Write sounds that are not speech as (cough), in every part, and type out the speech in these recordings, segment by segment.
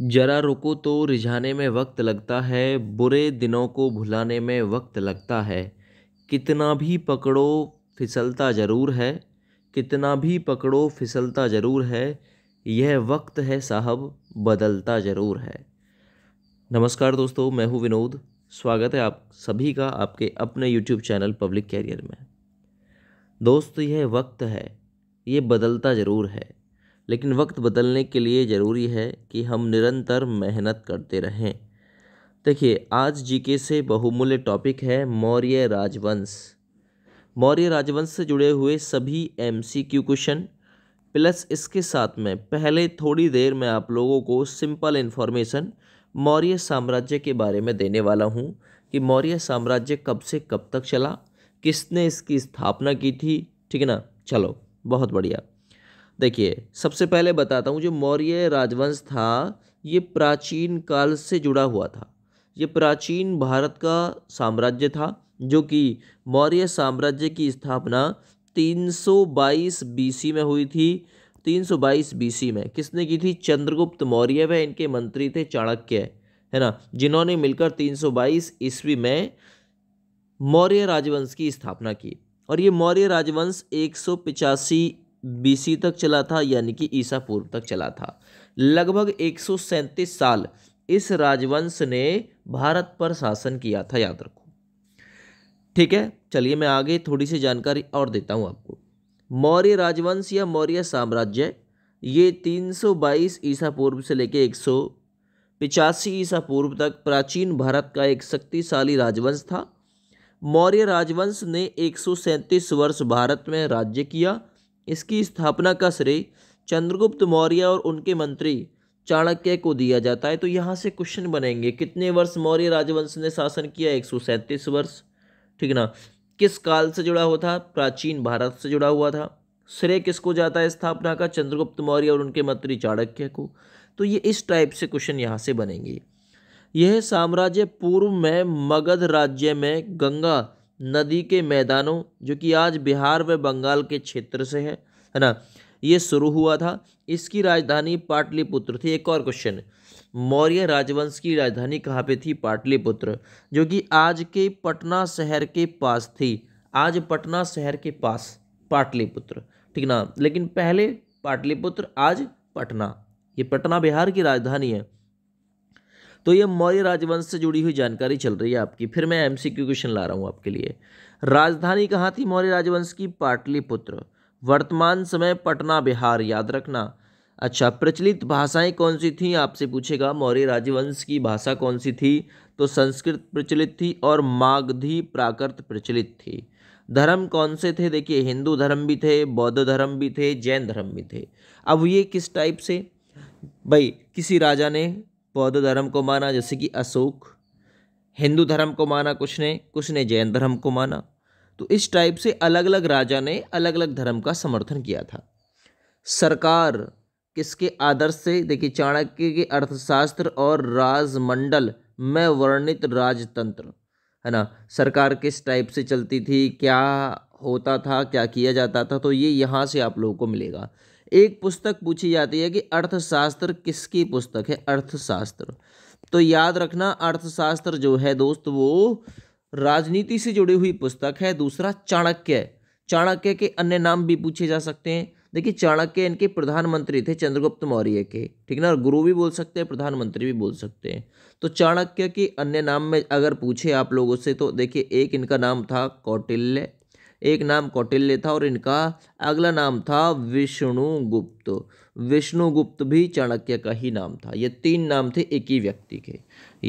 ज़रा रुको तो रिझाने में वक्त लगता है बुरे दिनों को भुलाने में वक्त लगता है कितना भी पकड़ो फिसलता ज़रूर है कितना भी पकड़ो फिसलता ज़रूर है यह वक्त है साहब बदलता ज़रूर है नमस्कार दोस्तों मैं हूं विनोद स्वागत है आप सभी का आपके अपने YouTube चैनल पब्लिक कैरियर में दोस्त यह वक्त है ये बदलता ज़रूर है लेकिन वक्त बदलने के लिए ज़रूरी है कि हम निरंतर मेहनत करते रहें देखिए आज जीके से बहुमूल्य टॉपिक है मौर्य राजवंश मौर्य राजवंश से जुड़े हुए सभी एमसीक्यू क्वेश्चन प्लस इसके साथ में पहले थोड़ी देर में आप लोगों को सिंपल इन्फॉर्मेशन मौर्य साम्राज्य के बारे में देने वाला हूँ कि मौर्य साम्राज्य कब से कब तक चला किसने इसकी स्थापना की थी ठीक है ना चलो बहुत बढ़िया देखिए सबसे पहले बताता हूँ जो मौर्य राजवंश था ये प्राचीन काल से जुड़ा हुआ था ये प्राचीन भारत का साम्राज्य था जो कि मौर्य साम्राज्य की स्थापना 322 बीसी में हुई थी 322 बीसी में किसने की थी चंद्रगुप्त मौर्य व इनके मंत्री थे चाणक्य है ना जिन्होंने मिलकर 322 ईस्वी में मौर्य राजवंश की स्थापना की और ये मौर्य राजवंश एक बीसी तक चला था यानी कि ईसा पूर्व तक चला था लगभग एक साल इस राजवंश ने भारत पर शासन किया था याद रखो ठीक है चलिए मैं आगे थोड़ी सी जानकारी और देता हूँ आपको मौर्य राजवंश या मौर्य साम्राज्य ये 322 ईसा पूर्व से लेकर एक पिचासी ईसा पूर्व तक प्राचीन भारत का एक शक्तिशाली राजवंश था मौर्य राजवंश ने एक वर्ष भारत में राज्य किया इसकी स्थापना का श्रेय चंद्रगुप्त मौर्य और उनके मंत्री चाणक्य को दिया जाता है तो यहाँ से क्वेश्चन बनेंगे कितने वर्ष मौर्य राजवंश ने शासन किया एक सौ सैंतीस वर्ष ठीक ना किस काल से जुड़ा हुआ था प्राचीन भारत से जुड़ा हुआ था श्रेय किसको जाता है स्थापना का चंद्रगुप्त मौर्य और उनके मंत्री चाणक्य को तो ये इस टाइप से क्वेश्चन यहाँ से बनेंगे यह साम्राज्य पूर्व में मगध राज्य में गंगा नदी के मैदानों जो कि आज बिहार व बंगाल के क्षेत्र से है है ना ये शुरू हुआ था इसकी राजधानी पाटलिपुत्र थी एक और क्वेश्चन मौर्य राजवंश की राजधानी कहाँ पे थी पाटलिपुत्र जो कि आज के पटना शहर के पास थी आज पटना शहर के पास पाटलिपुत्र ठीक ना लेकिन पहले पाटलिपुत्र आज पटना ये पटना बिहार की राजधानी है तो ये मौर्य राजवंश से जुड़ी हुई जानकारी चल रही है आपकी फिर मैं एमसीक्यू क्वेश्चन ला रहा हूँ आपके लिए राजधानी कहाँ थी मौर्य राजवंश की पाटलिपुत्र वर्तमान समय पटना बिहार याद रखना अच्छा प्रचलित भाषाएं कौन सी थी आपसे पूछेगा मौर्य राजवंश की भाषा कौन सी थी तो संस्कृत प्रचलित थी और मागधी प्राकृत प्रचलित थी धर्म कौन से थे देखिए हिंदू धर्म भी थे बौद्ध धर्म भी थे जैन धर्म भी थे अब ये किस टाइप से भाई किसी राजा ने बौद्ध धर्म को माना जैसे कि अशोक हिंदू धर्म को माना कुछ ने कुछ ने जैन धर्म को माना तो इस टाइप से अलग अलग राजा ने अलग अलग धर्म का समर्थन किया था सरकार किसके आदर्श से देखिए चाणक्य के अर्थशास्त्र और राजमंडल में वर्णित राजतंत्र है ना सरकार किस टाइप से चलती थी क्या होता था क्या किया जाता था तो ये यहाँ से आप लोगों को मिलेगा एक पुस्तक पूछी जाती है कि अर्थशास्त्र किसकी पुस्तक है अर्थशास्त्र तो याद रखना अर्थशास्त्र जो है दोस्त वो राजनीति से जुड़ी हुई पुस्तक है दूसरा चाणक्य चाणक्य के अन्य नाम भी पूछे जा सकते हैं देखिए चाणक्य इनके प्रधानमंत्री थे चंद्रगुप्त मौर्य के ठीक ना और गुरु भी बोल सकते हैं प्रधानमंत्री भी बोल सकते हैं तो चाणक्य के अन्य नाम में अगर पूछे आप लोगों से तो देखिए एक इनका नाम था कौटिल्य एक नाम कौटिल्य था और इनका अगला नाम था विष्णुगुप्त विष्णुगुप्त भी चाणक्य का ही नाम था ये तीन नाम थे एक ही व्यक्ति के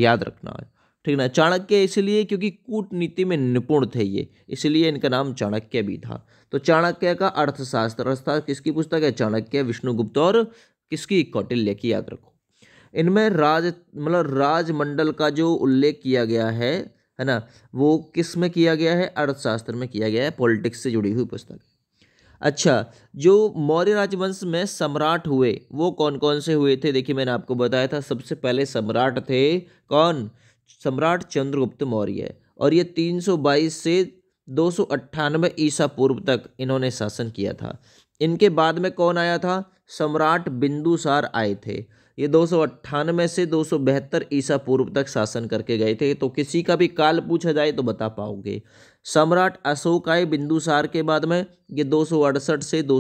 याद रखना है ठीक ना चाणक्य इसलिए क्योंकि कूटनीति में निपुण थे ये इसलिए इनका नाम चाणक्य भी था तो चाणक्य का अर्थशास्त्र अर्थशास्त्र किसकी पुस्तक है चाणक्य विष्णुगुप्त और किसकी कौटिल्य की याद रखो इनमें राज मतलब राजमंडल का जो उल्लेख किया गया है है ना वो किस में किया गया है अर्थशास्त्र में किया गया है पॉलिटिक्स से जुड़ी हुई पुस्तक अच्छा जो मौर्य राजवंश में सम्राट हुए वो कौन कौन से हुए थे देखिए मैंने आपको बताया था सबसे पहले सम्राट थे कौन सम्राट चंद्रगुप्त मौर्य और ये 322 से दो सौ ईसा पूर्व तक इन्होंने शासन किया था इनके बाद में कौन आया था सम्राट बिंदुसार आए थे ये दो से दो ईसा पूर्व तक शासन करके गए थे तो किसी का भी काल पूछा जाए तो बता पाओगे सम्राट अशोक आए बिंदुसार के बाद में ये दो से दो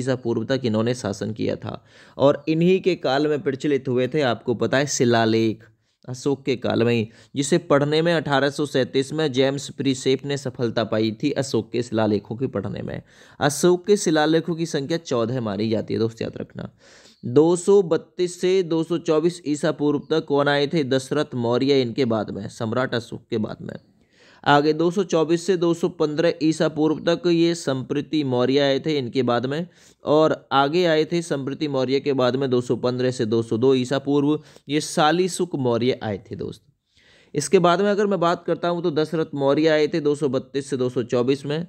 ईसा पूर्व तक इन्होंने शासन किया था और इन्हीं के काल में प्रचलित हुए थे आपको पता है शिलालेख अशोक के काल में ही जिसे पढ़ने में अठारह में जेम्स प्रीसेप ने सफलता पाई थी अशोक के शिलालेखों की पढ़ने में अशोक के शिलालेखों की संख्या चौदह मानी जाती है दोस्त याद रखना 232 से 224 ईसा पूर्व तक कौन आए थे दशरथ मौर्य इनके बाद में सम्राट अशोक के बाद में आगे 224 से 215 ईसा पूर्व तक ये संप्रति मौर्य आए थे इनके बाद में और आगे आए थे संप्रति मौर्य के बाद में 215 से 202 ईसा पूर्व ये साली सुख मौर्य आए थे दोस्त इसके बाद में अगर मैं बात करता हूँ तो दशरथ मौर्य आए थे 232 से 224 में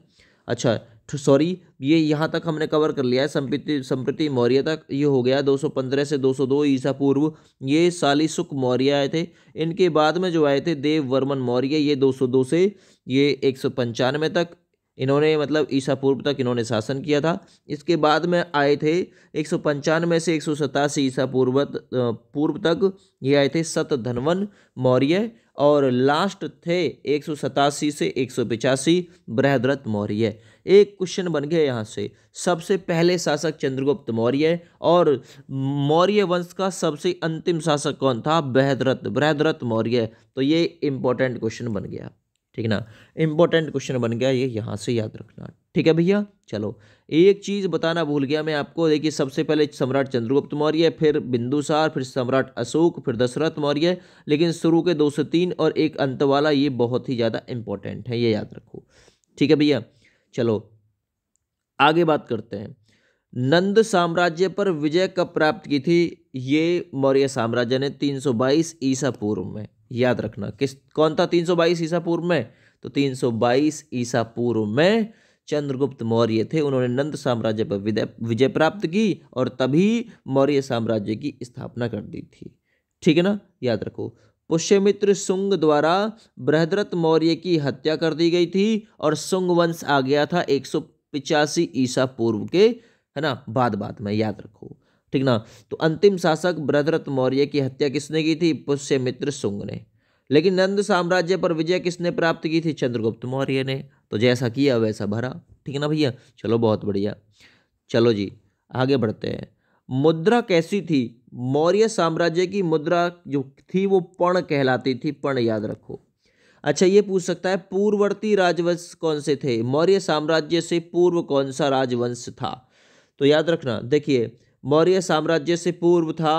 अच्छा तो सॉरी ये यहाँ तक हमने कवर कर लिया है संप्रति संप्रति मौर्य तक ये हो गया 215 से 202 ईसा पूर्व ये सालिसुक मौर्य आए थे इनके बाद में जो आए थे देव वर्मन मौर्य ये 202 से ये एक तक इन्होंने मतलब ईसा पूर्व तक इन्होंने शासन किया था इसके बाद में आए थे एक से एक ईसा पूर्व पूर्व तक ये आए थे सत धनवन मौर्य और लास्ट थे एक से एक बृहद्रथ मौर्य एक क्वेश्चन बन गया यहाँ से सबसे पहले शासक चंद्रगुप्त मौर्य और मौर्य वंश का सबसे अंतिम शासक कौन था बृहदरथ बृहदरथ मौर्य तो ये इंपॉर्टेंट क्वेश्चन बन गया ठीक ना इंपॉर्टेंट क्वेश्चन बन गया ये यहाँ से याद रखना ठीक है भैया चलो एक चीज़ बताना भूल गया मैं आपको देखिए सबसे पहले सम्राट चंद्रगुप्त मौर्य फिर बिंदुसार फिर सम्राट अशोक फिर दशरथ मौर्य लेकिन शुरू के दो से तीन और एक अंत वाला ये बहुत ही ज़्यादा इंपॉर्टेंट है ये याद रखो ठीक है भैया चलो आगे बात करते हैं नंद साम्राज्य पर विजय कब प्राप्त की थी ये मौर्य साम्राज्य ने 322 ईसा पूर्व में याद रखना किस कौन था 322 ईसा पूर्व में तो 322 ईसा पूर्व में चंद्रगुप्त मौर्य थे उन्होंने नंद साम्राज्य पर विजय विजय प्राप्त की और तभी मौर्य साम्राज्य की स्थापना कर दी थी ठीक है ना याद रखो पुष्यमित्र सुंग द्वारा बृहद्रथ मौर्य की हत्या कर दी गई थी और सुंग वंश आ गया था एक सौ पिचासी ईसा पूर्व के है ना बाद बाद में याद रखो ठीक ना तो अंतिम शासक बृहद्रथ मौर्य की हत्या किसने की थी पुष्यमित्र सुंग ने लेकिन नंद साम्राज्य पर विजय किसने प्राप्त की थी चंद्रगुप्त मौर्य ने तो जैसा किया वैसा भरा ठीक है ना भैया चलो बहुत बढ़िया चलो जी आगे बढ़ते हैं मुद्रा कैसी थी मौर्य साम्राज्य की मुद्रा जो थी वो पण कहलाती थी पण याद रखो अच्छा ये पूछ सकता है पूर्ववर्ती राजवंश कौन से थे मौर्य साम्राज्य से पूर्व कौन सा राजवंश था तो याद रखना देखिए मौर्य साम्राज्य से पूर्व था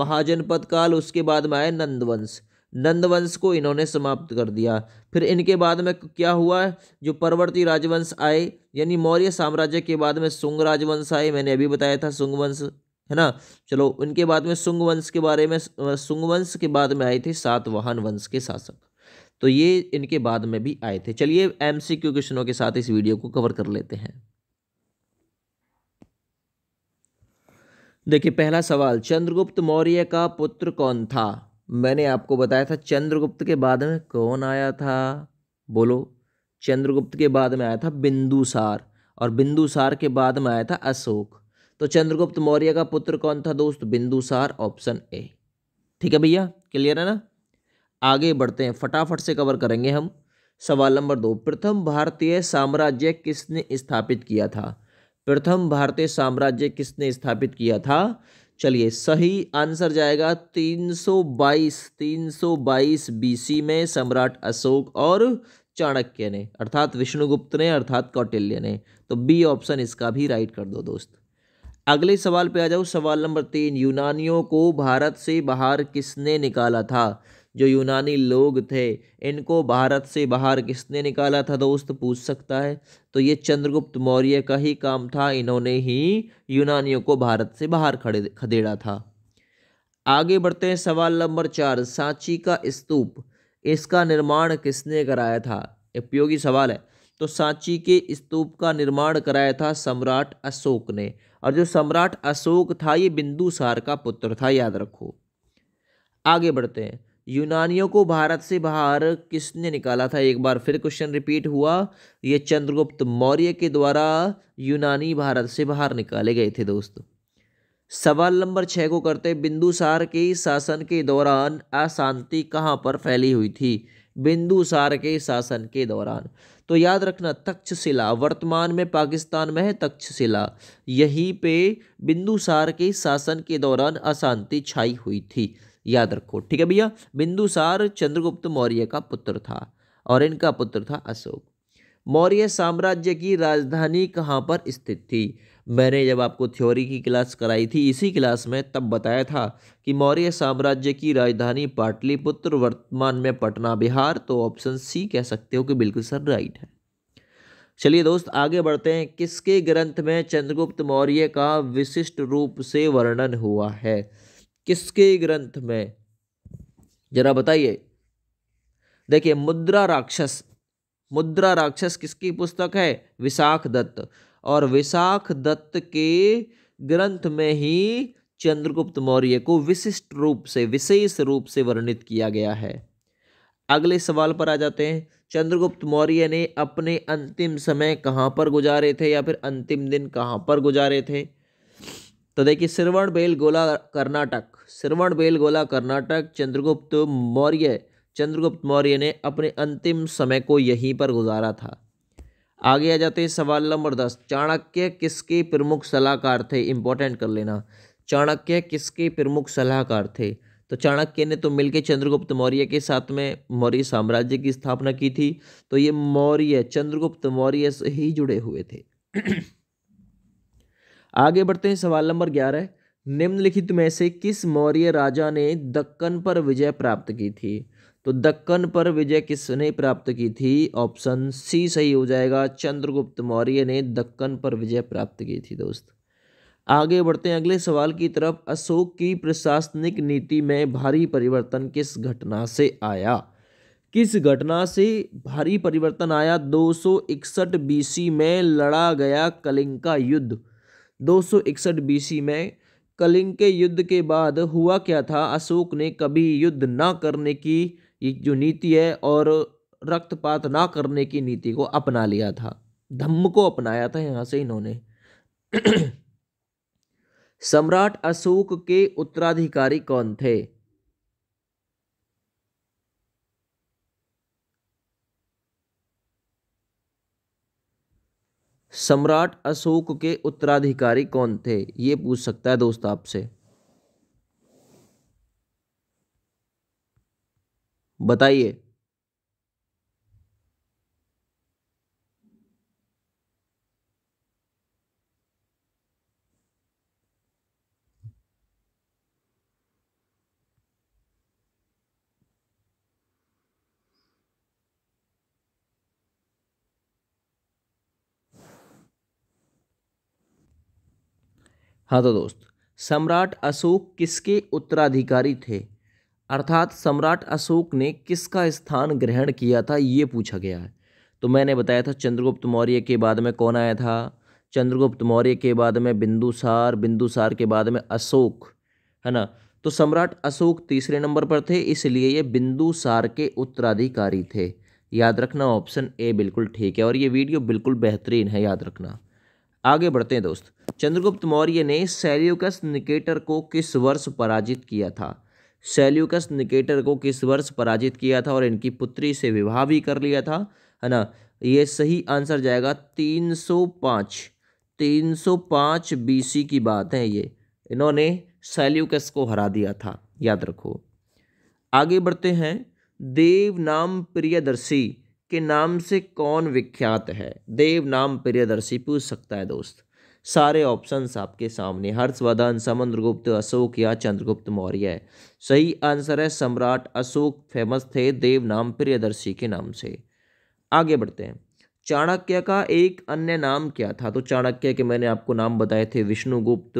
महाजनपद काल उसके बाद में आया नंदवंश नंदवंश को इन्होंने समाप्त कर दिया फिर इनके बाद में क्या हुआ जो परवर्ती राजवंश आए यानी मौर्य साम्राज्य के बाद में सुंग राजवंश आए मैंने अभी बताया था सुंग वंश है ना चलो उनके बाद में सुंग वंश के बारे में सुंग वंश के बाद में आए थे वाहन वंश के शासक तो ये इनके बाद में भी आए थे चलिए क्यू क्वेश्चनों के साथ इस वीडियो को कवर कर लेते हैं देखिए पहला सवाल चंद्रगुप्त मौर्य का पुत्र कौन था मैंने आपको बताया था चंद्रगुप्त के बाद में कौन आया था बोलो चंद्रगुप्त के बाद में आया था बिंदुसार और बिंदुसार के बाद में आया था अशोक तो चंद्रगुप्त मौर्य का पुत्र कौन था दोस्त बिंदुसार ऑप्शन ए ठीक है भैया क्लियर है ना आगे बढ़ते हैं फटाफट से कवर करेंगे हम सवाल नंबर दो प्रथम भारतीय साम्राज्य किसने स्थापित किया था प्रथम भारतीय साम्राज्य किसने स्थापित किया था चलिए सही आंसर जाएगा 322 322 बीसी में सम्राट अशोक और चाणक्य ने अर्थात विष्णुगुप्त ने अर्थात कौटिल्य ने तो बी ऑप्शन इसका भी राइट कर दो दोस्त अगले सवाल पे आ जाओ सवाल नंबर तीन यूनानियों को भारत से बाहर किसने निकाला था जो यूनानी लोग थे इनको भारत से बाहर किसने निकाला था दोस्त पूछ सकता है तो ये चंद्रगुप्त मौर्य का ही काम था इन्होंने ही यूनानियों को भारत से बाहर खड़े खदेड़ा था आगे बढ़ते हैं सवाल नंबर चार सांची का स्तूप इसका निर्माण किसने कराया था उपयोगी सवाल है तो सांची के स्तूप का निर्माण कराया था सम्राट अशोक ने और जो सम्राट अशोक था ये बिंदुसार का पुत्र था याद रखो आगे बढ़ते हैं यूनानियों को भारत से बाहर किसने निकाला था एक बार फिर क्वेश्चन रिपीट हुआ ये चंद्रगुप्त मौर्य के द्वारा यूनानी भारत से बाहर निकाले गए थे दोस्त सवाल नंबर छः को करते बिंदुसार के शासन के दौरान अशांति कहाँ पर फैली हुई थी बिंदुसार के शासन के दौरान तो याद रखना तक्षशिला वर्तमान में पाकिस्तान में है तक्षशिला यहीं पे बिंदुसार के शासन के दौरान अशांति छाई हुई थी याद रखो ठीक है भैया बिंदुसार चंद्रगुप्त मौर्य का पुत्र था और इनका पुत्र था अशोक मौर्य साम्राज्य की राजधानी कहाँ पर स्थित थी मैंने जब आपको थ्योरी की क्लास कराई थी इसी क्लास में तब बताया था कि मौर्य साम्राज्य की राजधानी पाटलिपुत्र वर्तमान में पटना बिहार तो ऑप्शन सी कह सकते हो कि बिल्कुल सर राइट है चलिए दोस्त आगे बढ़ते हैं किसके ग्रंथ में चंद्रगुप्त मौर्य का विशिष्ट रूप से वर्णन हुआ है किसके ग्रंथ में जरा बताइए देखिए मुद्रा राक्षस मुद्रा राक्षस किसकी पुस्तक है विशाख दत्त और विशाख दत्त के ग्रंथ में ही चंद्रगुप्त मौर्य को विशिष्ट रूप से विशेष रूप से वर्णित किया गया है अगले सवाल पर आ जाते हैं चंद्रगुप्त मौर्य ने अपने अंतिम समय कहाँ पर गुजारे थे या फिर अंतिम दिन कहाँ पर गुजारे थे तो देखिए श्रवण बेलगोला कर्नाटक श्रवण बेलगोला कर्नाटक चंद्रगुप्त मौर्य चंद्रगुप्त मौर्य ने अपने अंतिम समय को यहीं पर गुजारा था आगे आ जाते हैं सवाल नंबर दस चाणक्य किसके प्रमुख सलाहकार थे इंपॉर्टेंट कर लेना चाणक्य किसके प्रमुख सलाहकार थे तो चाणक्य ने तो मिलके चंद्रगुप्त मौर्य के साथ में मौर्य साम्राज्य की स्थापना की थी तो ये मौर्य चंद्रगुप्त मौर्य से ही जुड़े हुए थे (clears throat) आगे बढ़ते हैं सवाल नंबर ग्यारह निम्नलिखित में से किस मौर्य राजा ने दक्कन पर विजय प्राप्त की थी तो दक्कन पर विजय किसने प्राप्त की थी ऑप्शन सी सही हो जाएगा चंद्रगुप्त मौर्य ने दक्कन पर विजय प्राप्त की थी दोस्त आगे बढ़ते हैं अगले सवाल की तरफ अशोक की प्रशासनिक नीति में भारी परिवर्तन किस घटना से आया किस घटना से भारी परिवर्तन आया 261 बीसी में लड़ा गया कलिंग का युद्ध 261 बीसी में कलिंग के युद्ध के बाद हुआ क्या था अशोक ने कभी युद्ध ना करने की जो नीति है और रक्तपात ना करने की नीति को अपना लिया था धम्म को अपनाया था यहाँ से इन्होंने (clears throat) सम्राट अशोक के उत्तराधिकारी कौन थे सम्राट अशोक के उत्तराधिकारी कौन थे ये पूछ सकता है दोस्त आपसे बताइए हाँ तो दोस्त सम्राट अशोक किसके उत्तराधिकारी थे अर्थात सम्राट अशोक ने किसका स्थान ग्रहण किया था ये पूछा गया है तो मैंने बताया था चंद्रगुप्त मौर्य के बाद में कौन आया था चंद्रगुप्त मौर्य के बाद में बिंदुसार बिंदुसार के बाद में अशोक है ना तो सम्राट अशोक तीसरे नंबर पर थे इसलिए ये बिंदुसार के उत्तराधिकारी थे याद रखना ऑप्शन ए बिल्कुल ठीक है और ये वीडियो बिल्कुल बेहतरीन है याद रखना आगे बढ़ते हैं दोस्त चंद्रगुप्त मौर्य ने सैल्यूकस निकेटर को किस वर्ष पराजित किया था सेल्यूकस निकेटर को किस वर्ष पराजित किया था और इनकी पुत्री से विवाह भी कर लिया था है ना ये सही आंसर जाएगा तीन सौ पाँच तीन सौ पाँच बीसी की बात है ये इन्होंने सेल्यूकस को हरा दिया था याद रखो आगे बढ़ते हैं देव नाम प्रियदर्शी के नाम से कौन विख्यात है देव नाम प्रियदर्शी पूछ सकता है दोस्त सारे ऑप्शंस आपके सामने हर्षवर्धन समुद्रगुप्त अशोक या चंद्रगुप्त मौर्य है सही आंसर है सम्राट अशोक फेमस थे देव नाम प्रियदर्शी के नाम से आगे बढ़ते हैं चाणक्य का एक अन्य नाम क्या था तो चाणक्य के मैंने आपको नाम बताए थे विष्णुगुप्त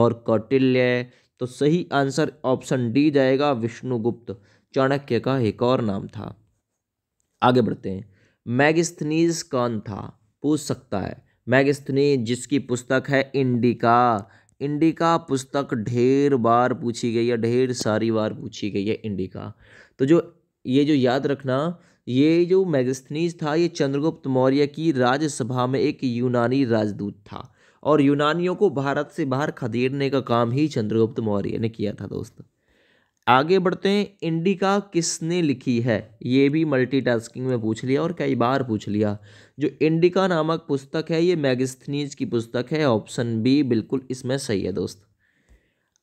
और कौटिल्य तो सही आंसर ऑप्शन डी जाएगा विष्णुगुप्त चाणक्य का एक और नाम था आगे बढ़ते हैं मैगिस्थनीज कौन था पूछ सकता है मैगस्थनी जिसकी पुस्तक है इंडिका इंडिका पुस्तक ढेर बार पूछी गई है ढेर सारी बार पूछी गई है इंडिका तो जो ये जो याद रखना ये जो मैगस्थनीज था ये चंद्रगुप्त मौर्य की राज्यसभा में एक यूनानी राजदूत था और यूनानियों को भारत से बाहर खदेड़ने का काम ही चंद्रगुप्त मौर्य ने किया था दोस्तों आगे बढ़ते हैं इंडिका किसने लिखी है ये भी मल्टीटास्किंग में पूछ लिया और कई बार पूछ लिया जो इंडिका नामक पुस्तक है ये मैगस्थनीज की पुस्तक है ऑप्शन बी बिल्कुल इसमें सही है दोस्त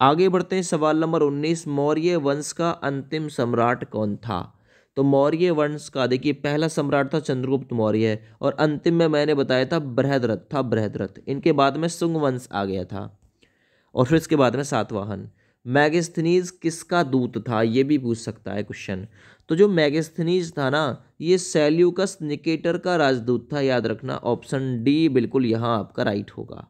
आगे बढ़ते हैं सवाल नंबर उन्नीस मौर्य वंश का अंतिम सम्राट कौन था तो मौर्य वंश का देखिए पहला सम्राट था चंद्रगुप्त मौर्य और अंतिम में मैंने बताया था बृहदरथ था बृहदरथ इनके बाद में सुंग वंश आ गया था और फिर इसके बाद में सातवाहन मैगस्थनीज किसका दूत था ये भी पूछ सकता है क्वेश्चन तो जो मैगस्थनीज था ना ये सेल्यूकस निकेटर का राजदूत था याद रखना ऑप्शन डी बिल्कुल यहाँ आपका राइट होगा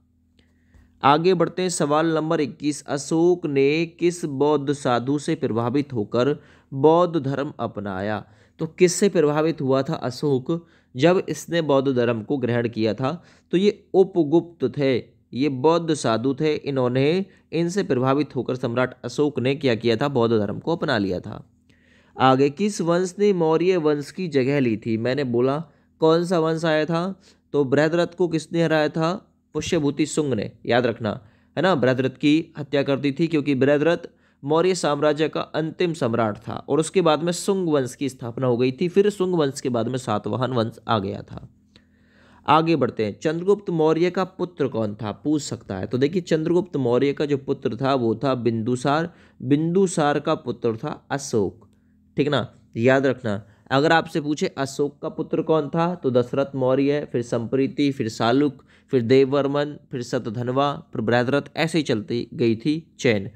आगे बढ़ते हैं सवाल नंबर 21 अशोक ने किस बौद्ध साधु से प्रभावित होकर बौद्ध धर्म अपनाया तो किससे प्रभावित हुआ था अशोक जब इसने बौद्ध धर्म को ग्रहण किया था तो ये उपगुप्त थे ये बौद्ध साधु थे इन्होंने इनसे प्रभावित होकर सम्राट अशोक ने क्या किया था बौद्ध धर्म को अपना लिया था आगे किस वंश ने मौर्य वंश की जगह ली थी मैंने बोला कौन सा वंश आया था तो बृहदरथ को किसने हराया था पुष्यभूति सुंग ने याद रखना है ना बृहदरथ की हत्या कर दी थी क्योंकि बृहदरथ मौर्य साम्राज्य का अंतिम सम्राट था और उसके बाद में सुंग वंश की स्थापना हो गई थी फिर सुंग वंश के बाद में सातवाहन वंश आ गया था आगे बढ़ते हैं चंद्रगुप्त मौर्य का पुत्र कौन था पूछ सकता है तो देखिए चंद्रगुप्त मौर्य का जो पुत्र था वो था बिंदुसार बिंदुसार का पुत्र था अशोक ठीक ना याद रखना अगर आपसे पूछे अशोक का पुत्र कौन था तो दशरथ मौर्य फिर संप्रीति फिर सालुक फिर देववर्मन फिर सतधनवा फिर ब्रैदरथ ऐसे ही चलती गई थी चैन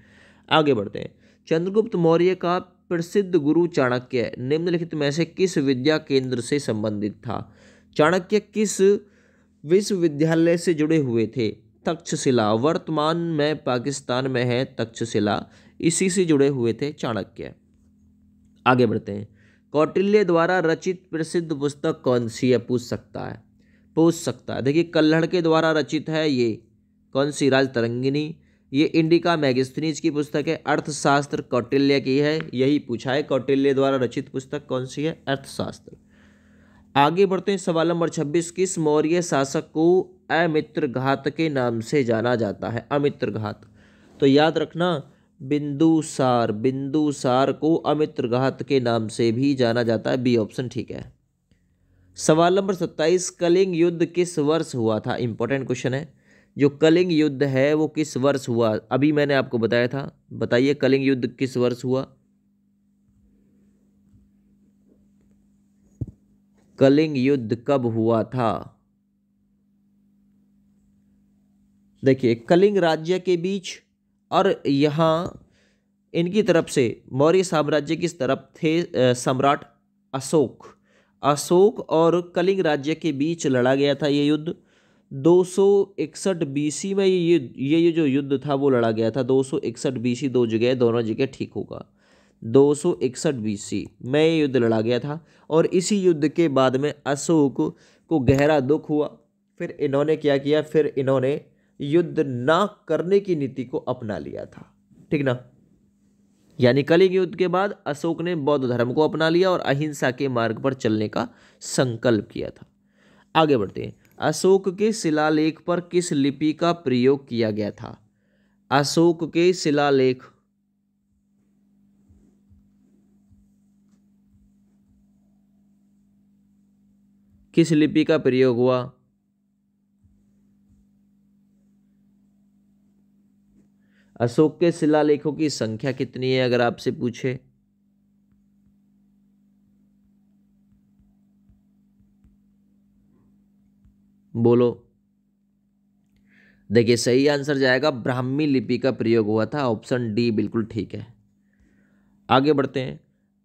आगे बढ़ते हैं चंद्रगुप्त मौर्य का प्रसिद्ध गुरु चाणक्य निम्नलिखित में से किस विद्या केंद्र से संबंधित था चाणक्य किस विश्वविद्यालय से जुड़े हुए थे तक्षशिला वर्तमान में पाकिस्तान में है तक्षशिला इसी से जुड़े हुए थे चाणक्य आगे बढ़ते हैं कौटिल्य द्वारा रचित प्रसिद्ध पुस्तक कौन सी है पूछ सकता है पूछ सकता है देखिए कल्हड़ के द्वारा रचित है ये कौन सी राज तरंगिनी ये इंडिका मैगस्थनीज की पुस्तक है अर्थशास्त्र कौटिल्य की है यही पूछा है कौटिल्य द्वारा रचित पुस्तक कौन सी है अर्थशास्त्र आगे बढ़ते हैं सवाल नंबर छब्बीस किस मौर्य शासक को अमित्र घात के नाम से जाना जाता है अमित्र घात तो याद रखना बिंदुसार बिंदुसार को घात के नाम से भी जाना जाता है बी ऑप्शन ठीक है सवाल नंबर सत्ताईस कलिंग युद्ध किस वर्ष हुआ था इंपॉर्टेंट क्वेश्चन है जो कलिंग युद्ध है वो किस वर्ष हुआ अभी मैंने आपको बताया था बताइए कलिंग युद्ध किस वर्ष हुआ कलिंग युद्ध कब हुआ था देखिए कलिंग राज्य के बीच और यहाँ इनकी तरफ से मौर्य साम्राज्य की तरफ थे सम्राट अशोक अशोक और कलिंग राज्य के बीच लड़ा गया था ये युद्ध 261 बीसी में ये ये जो युद्ध था वो लड़ा गया था 261 बीसी दो जगह दोनों जगह ठीक होगा दो सौ इकसठ में ये युद्ध लड़ा गया था और इसी युद्ध के बाद में अशोक को गहरा दुख हुआ फिर इन्होंने क्या किया फिर इन्होंने युद्ध ना करने की नीति को अपना लिया था ठीक ना यानी कलिंग युद्ध के बाद अशोक ने बौद्ध धर्म को अपना लिया और अहिंसा के मार्ग पर चलने का संकल्प किया था आगे बढ़ते हैं अशोक के शिलालेख पर किस लिपि का प्रयोग किया गया था अशोक के शिलालेख किस लिपि का प्रयोग हुआ अशोक के शिलालेखों की संख्या कितनी है अगर आपसे पूछे बोलो देखिए सही आंसर जाएगा ब्राह्मी लिपि का प्रयोग हुआ था ऑप्शन डी बिल्कुल ठीक है आगे बढ़ते हैं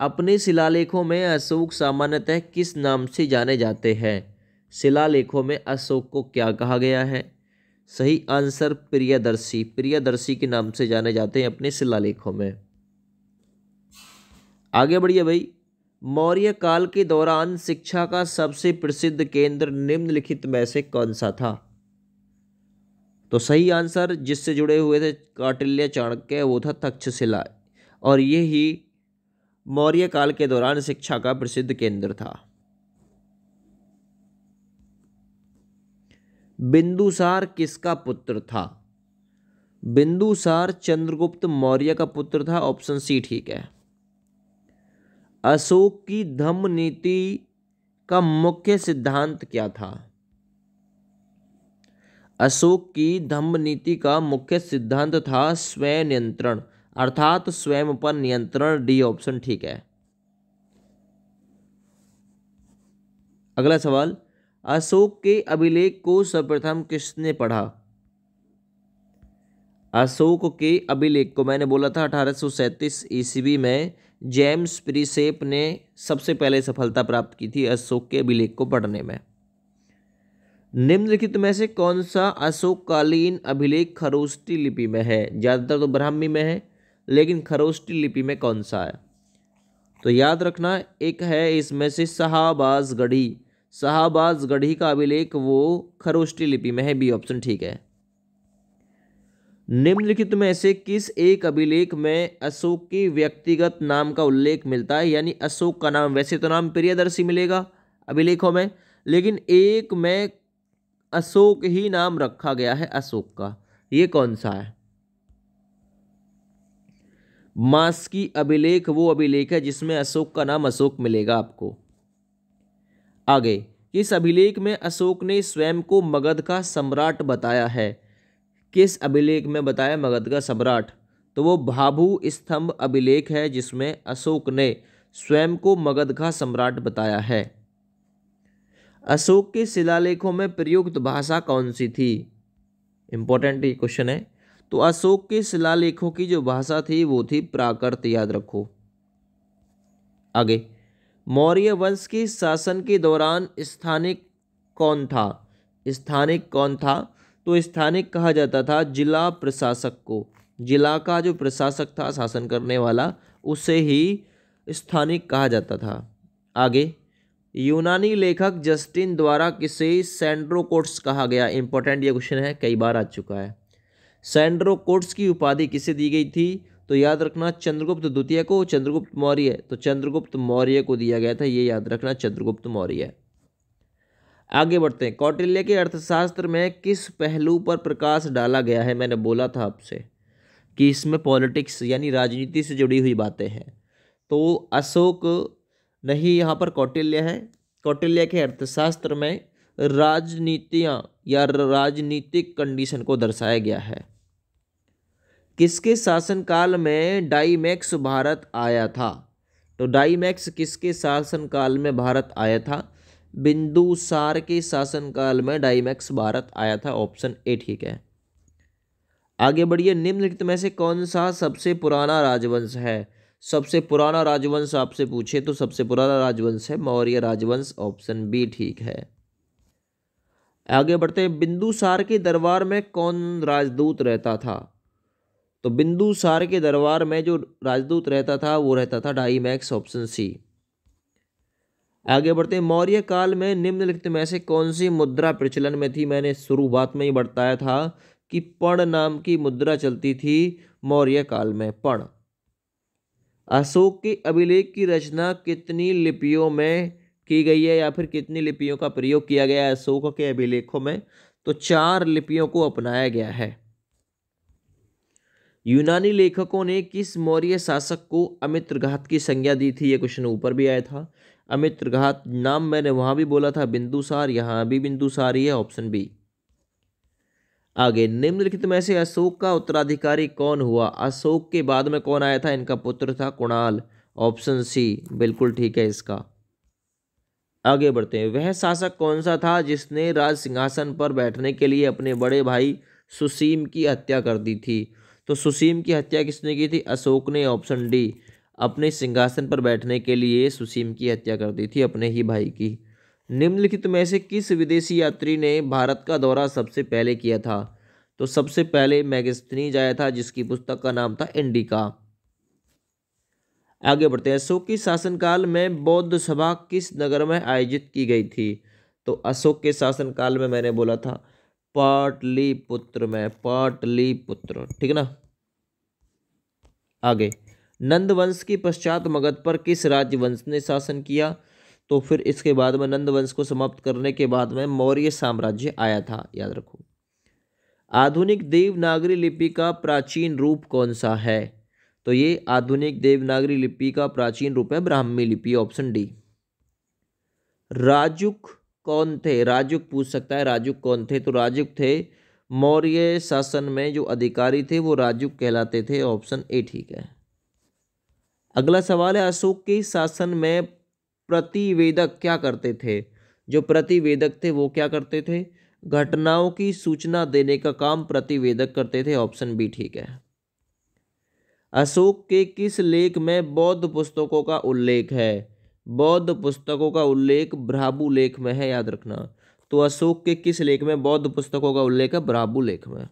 अपने शिलालेखों में अशोक सामान्यतः किस नाम से जाने जाते हैं शिलालेखों में अशोक को क्या कहा गया है सही आंसर प्रियदर्शी प्रियदर्शी के नाम से जाने जाते हैं अपने शिलालेखों में आगे बढ़िए भाई मौर्य काल के दौरान शिक्षा का सबसे प्रसिद्ध केंद्र निम्नलिखित में से कौन सा था तो सही आंसर जिससे जुड़े हुए थे कौटिल्य चाणक्य वो था तक्षशिला और ये ही मौर्य काल के दौरान शिक्षा का प्रसिद्ध केंद्र था बिंदुसार किसका पुत्र था बिंदुसार चंद्रगुप्त मौर्य का पुत्र था ऑप्शन सी ठीक है अशोक की धम्म नीति का मुख्य सिद्धांत क्या था अशोक की धम्म नीति का मुख्य सिद्धांत था स्वयं नियंत्रण अर्थात स्वयं पर नियंत्रण डी ऑप्शन ठीक है अगला सवाल अशोक के अभिलेख को सर्वप्रथम किसने पढ़ा अशोक के अभिलेख को मैंने बोला था अठारह सौ सैंतीस ईस्वी में जेम्स प्रीसेप ने सबसे पहले सफलता प्राप्त की थी अशोक के अभिलेख को पढ़ने में निम्नलिखित में से कौन सा अशोककालीन अभिलेख खरोष्टी लिपि में है ज़्यादातर तो ब्राह्मी में है लेकिन खरोष्टी लिपि में कौन सा है तो याद रखना एक है इसमें से शाहबाज गढ़ी शाहबाज गढ़ी का अभिलेख वो खरोष्टी लिपि में है बी ऑप्शन ठीक है निम्नलिखित में से किस एक अभिलेख में अशोक के व्यक्तिगत नाम का उल्लेख मिलता है यानी अशोक का नाम वैसे तो नाम प्रियदर्शी मिलेगा अभिलेखों में लेकिन एक में अशोक ही नाम रखा गया है अशोक का ये कौन सा है की अभिलेख वो अभिलेख है जिसमें अशोक का नाम अशोक मिलेगा आपको आगे इस अभिलेख में अशोक ने स्वयं को मगध का सम्राट बताया है किस अभिलेख में बताया मगध का सम्राट तो वो भाभू स्तंभ अभिलेख है जिसमें अशोक ने स्वयं को मगध का सम्राट बताया है अशोक के शिलालेखों में प्रयुक्त भाषा कौन सी थी इम्पोर्टेंट ये क्वेश्चन है तो अशोक के शिलालेखों की जो भाषा थी वो थी प्राकृत याद रखो आगे मौर्य वंश के शासन के दौरान स्थानिक कौन था स्थानिक कौन था तो स्थानिक कहा जाता था जिला प्रशासक को जिला का जो प्रशासक था शासन करने वाला उसे ही स्थानिक कहा जाता था आगे यूनानी लेखक जस्टिन द्वारा किसे सैंड्रोकोट्स कहा गया इंपॉर्टेंट ये क्वेश्चन है कई बार आ चुका है सैंड्रो कोट्स की उपाधि किसे दी गई थी तो याद रखना चंद्रगुप्त द्वितीय को चंद्रगुप्त मौर्य तो चंद्रगुप्त मौर्य को दिया गया था ये याद रखना चंद्रगुप्त मौर्य आगे बढ़ते हैं कौटिल्य के अर्थशास्त्र में किस पहलू पर प्रकाश डाला गया है मैंने बोला था आपसे कि इसमें पॉलिटिक्स यानी राजनीति से जुड़ी हुई बातें हैं तो अशोक नहीं यहाँ पर कौटिल्य है कौटिल्य के अर्थशास्त्र में राजनीतियाँ या राजनीतिक कंडीशन को दर्शाया गया है किसके शासनकाल में डाइमैक्स भारत आया था तो डाइमैक्स किसके शासनकाल में भारत आया था बिंदुसार के शासनकाल में डाइमैक्स भारत आया था ऑप्शन ए ठीक है आगे बढ़िए निम्नलिखित में से कौन सा सबसे पुराना राजवंश है सबसे पुराना राजवंश आपसे पूछे तो सबसे पुराना राजवंश है मौर्य राजवंश ऑप्शन बी ठीक है आगे बढ़ते हैं बिंदुसार के दरबार में कौन राजदूत रहता था तो बिंदुसार के दरबार में जो राजदूत रहता था वो रहता था डाईमैक्स ऑप्शन सी आगे बढ़ते मौर्य काल में निम्नलिखित में से कौन सी मुद्रा प्रचलन में थी मैंने शुरुआत में ही बताया था कि पण नाम की मुद्रा चलती थी मौर्य काल में पण अशोक के अभिलेख की रचना कितनी लिपियों में की गई है या फिर कितनी लिपियों का प्रयोग किया गया है अशोक के अभिलेखों में तो चार लिपियों को अपनाया गया है यूनानी लेखकों ने किस मौर्य शासक को अमित्रघात की संज्ञा दी थी ये क्वेश्चन ऊपर भी आया था अमित्रघात नाम मैंने वहाँ भी बोला था बिंदुसार यहाँ भी बिंदुसार ही है ऑप्शन बी आगे निम्नलिखित में से अशोक का उत्तराधिकारी कौन हुआ अशोक के बाद में कौन आया था इनका पुत्र था कुणाल ऑप्शन सी बिल्कुल ठीक है इसका आगे बढ़ते हैं वह शासक कौन सा था जिसने राज सिंहासन पर बैठने के लिए अपने बड़े भाई सुसीम की हत्या कर दी थी तो सुसीम की हत्या किसने की थी अशोक ने ऑप्शन डी अपने सिंहासन पर बैठने के लिए सुसीम की हत्या कर दी थी अपने ही भाई की निम्नलिखित में से किस विदेशी यात्री ने भारत का दौरा सबसे पहले किया था तो सबसे पहले मैगस्तीनीज आया था जिसकी पुस्तक का नाम था इंडिका आगे बढ़ते हैं अशोक के शासनकाल में बौद्ध सभा किस नगर में आयोजित की गई थी तो अशोक के शासनकाल में मैंने बोला था पाटलिपुत्र में पाटलिपुत्र ठीक ना आगे नंद वंश पश्चात मगध पर किस राज्य वंश ने शासन किया तो फिर इसके बाद में नंद वंश को समाप्त करने के बाद में मौर्य साम्राज्य आया था याद रखो आधुनिक देवनागरी लिपि का प्राचीन रूप कौन सा है तो ये आधुनिक देवनागरी लिपि का प्राचीन रूप है ब्राह्मी लिपि ऑप्शन डी राजुक कौन थे राजुक पूछ सकता है राजुक कौन थे तो राजुक थे मौर्य शासन में जो अधिकारी थे वो राजुक कहलाते थे ऑप्शन ए ठीक है अगला सवाल है अशोक के शासन में प्रतिवेदक क्या करते थे जो प्रतिवेदक थे वो क्या करते थे घटनाओं की सूचना देने का काम प्रतिवेदक करते थे ऑप्शन बी ठीक है अशोक के किस लेख में बौद्ध पुस्तकों का उल्लेख है बौद्ध पुस्तकों का उल्लेख भ्राबु लेख में है याद रखना तो अशोक के किस लेख में बौद्ध पुस्तकों का उल्लेख है भ्राबु लेख में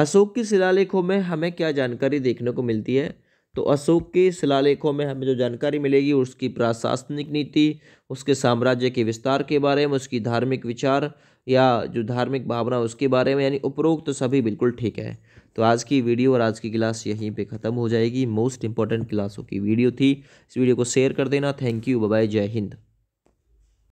अशोक के शिलालेखों में हमें क्या जानकारी देखने को मिलती है तो अशोक के शिलालेखों में हमें जो जानकारी मिलेगी उसकी प्रशासनिक नीति उसके साम्राज्य के विस्तार के बारे में उसकी धार्मिक विचार या जो धार्मिक भावना उसके बारे में यानी उपरोक्त तो सभी बिल्कुल ठीक है तो आज की वीडियो और आज की क्लास यहीं पे ख़त्म हो जाएगी मोस्ट इंपॉर्टेंट क्लासों की वीडियो थी इस वीडियो को शेयर कर देना थैंक यू बाय जय हिंद